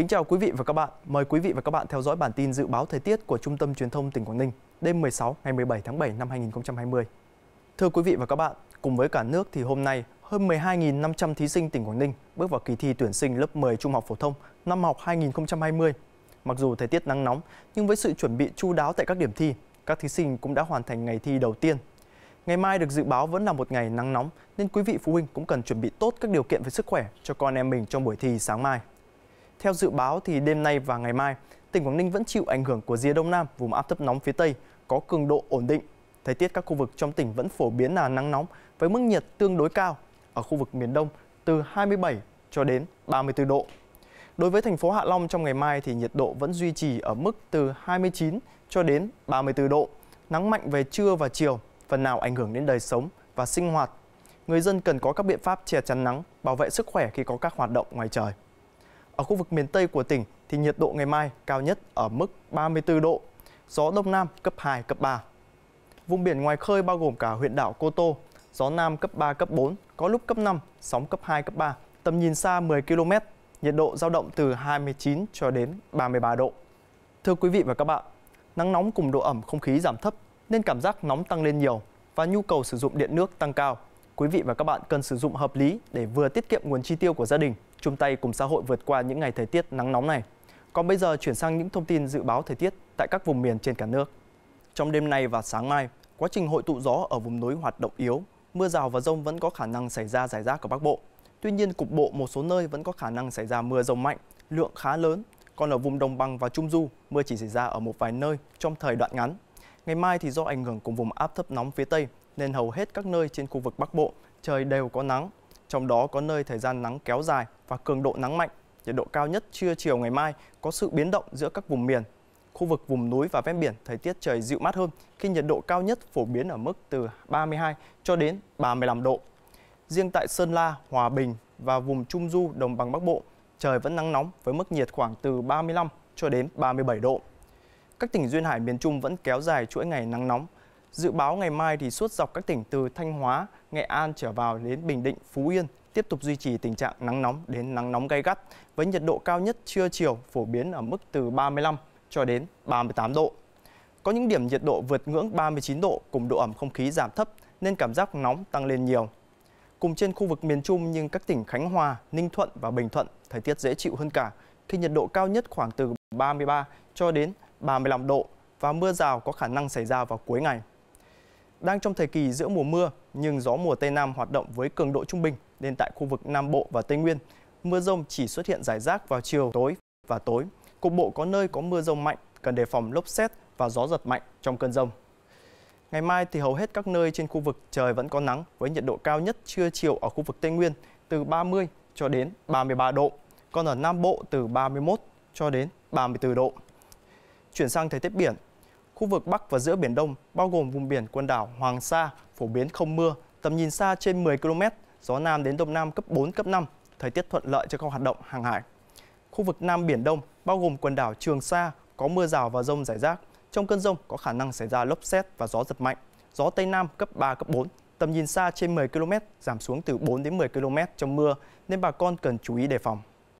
Kính chào quý vị và các bạn. Mời quý vị và các bạn theo dõi bản tin dự báo thời tiết của Trung tâm Truyền thông tỉnh Quảng Ninh đêm 16 ngày 17 tháng 7 năm 2020. Thưa quý vị và các bạn, cùng với cả nước thì hôm nay hơn 12.500 thí sinh tỉnh Quảng Ninh bước vào kỳ thi tuyển sinh lớp 10 trung học phổ thông năm học 2020. Mặc dù thời tiết nắng nóng, nhưng với sự chuẩn bị chu đáo tại các điểm thi, các thí sinh cũng đã hoàn thành ngày thi đầu tiên. Ngày mai được dự báo vẫn là một ngày nắng nóng, nên quý vị phụ huynh cũng cần chuẩn bị tốt các điều kiện về sức khỏe cho con em mình trong buổi thi sáng mai. Theo dự báo thì đêm nay và ngày mai, tỉnh Quảng Ninh vẫn chịu ảnh hưởng của rìa đông nam, vùng áp thấp nóng phía tây có cường độ ổn định. Thời tiết các khu vực trong tỉnh vẫn phổ biến là nắng nóng với mức nhiệt tương đối cao ở khu vực miền Đông từ 27 cho đến 34 độ. Đối với thành phố Hạ Long trong ngày mai thì nhiệt độ vẫn duy trì ở mức từ 29 cho đến 34 độ. Nắng mạnh về trưa và chiều, phần nào ảnh hưởng đến đời sống và sinh hoạt. Người dân cần có các biện pháp che chắn nắng, bảo vệ sức khỏe khi có các hoạt động ngoài trời. Ở khu vực miền Tây của tỉnh thì nhiệt độ ngày mai cao nhất ở mức 34 độ, gió Đông Nam cấp 2, cấp 3. Vùng biển ngoài khơi bao gồm cả huyện đảo Cô Tô, gió Nam cấp 3, cấp 4, có lúc cấp 5, sóng cấp 2, cấp 3, tầm nhìn xa 10 km, nhiệt độ giao động từ 29 cho đến 33 độ. Thưa quý vị và các bạn, nắng nóng cùng độ ẩm không khí giảm thấp nên cảm giác nóng tăng lên nhiều và nhu cầu sử dụng điện nước tăng cao. Quý vị và các bạn cần sử dụng hợp lý để vừa tiết kiệm nguồn chi tiêu của gia đình, chung tay cùng xã hội vượt qua những ngày thời tiết nắng nóng này. Còn bây giờ chuyển sang những thông tin dự báo thời tiết tại các vùng miền trên cả nước. Trong đêm nay và sáng mai, quá trình hội tụ gió ở vùng núi hoạt động yếu, mưa rào và rông vẫn có khả năng xảy ra rải rác ở Bắc Bộ. Tuy nhiên, cục bộ một số nơi vẫn có khả năng xảy ra mưa rông mạnh, lượng khá lớn. Còn ở vùng đồng bằng và trung du, mưa chỉ xảy ra ở một vài nơi trong thời đoạn ngắn. Ngày mai thì do ảnh hưởng cùng vùng áp thấp nóng phía Tây, nên hầu hết các nơi trên khu vực Bắc Bộ trời đều có nắng, trong đó có nơi thời gian nắng kéo dài và cường độ nắng mạnh. Nhiệt độ cao nhất trưa chiều ngày mai có sự biến động giữa các vùng miền. Khu vực vùng núi và ven biển thời tiết trời dịu mát hơn khi nhiệt độ cao nhất phổ biến ở mức từ 32 cho đến 35 độ. Riêng tại Sơn La, Hòa Bình và vùng Trung Du Đồng bằng Bắc Bộ, trời vẫn nắng nóng với mức nhiệt khoảng từ 35 cho đến 37 độ. Các tỉnh duyên hải miền Trung vẫn kéo dài chuỗi ngày nắng nóng Dự báo ngày mai thì suốt dọc các tỉnh từ Thanh Hóa, Nghệ An trở vào đến Bình Định, Phú Yên tiếp tục duy trì tình trạng nắng nóng đến nắng nóng gay gắt với nhiệt độ cao nhất trưa chiều phổ biến ở mức từ 35 cho đến 38 độ. Có những điểm nhiệt độ vượt ngưỡng 39 độ cùng độ ẩm không khí giảm thấp nên cảm giác nóng tăng lên nhiều. Cùng trên khu vực miền Trung nhưng các tỉnh Khánh Hòa, Ninh Thuận và Bình Thuận thời tiết dễ chịu hơn cả khi nhiệt độ cao nhất khoảng từ 33 cho đến 35 độ và mưa rào có khả năng xảy ra vào cuối ngày đang trong thời kỳ giữa mùa mưa nhưng gió mùa Tây Nam hoạt động với cường độ trung bình nên tại khu vực Nam Bộ và Tây Nguyên, mưa rông chỉ xuất hiện rải rác vào chiều tối và tối. Cục bộ có nơi có mưa rông mạnh, cần đề phòng lốc xét và gió giật mạnh trong cơn rông. Ngày mai thì hầu hết các nơi trên khu vực trời vẫn có nắng với nhiệt độ cao nhất trưa chiều ở khu vực Tây Nguyên từ 30 cho đến 33 độ, còn ở Nam Bộ từ 31 cho đến 34 độ. Chuyển sang thời tiết biển, khu vực Bắc và giữa Biển Đông, bao gồm vùng biển quần đảo Hoàng Sa, phổ biến không mưa, tầm nhìn xa trên 10 km, gió Nam đến Đông Nam cấp 4, cấp 5, thời tiết thuận lợi cho các hoạt động hàng hải. Khu vực Nam Biển Đông, bao gồm quần đảo Trường Sa, có mưa rào và rông rải rác. Trong cơn rông có khả năng xảy ra lốc xét và gió giật mạnh. Gió Tây Nam cấp 3, cấp 4, tầm nhìn xa trên 10 km, giảm xuống từ 4 đến 10 km trong mưa, nên bà con cần chú ý đề phòng.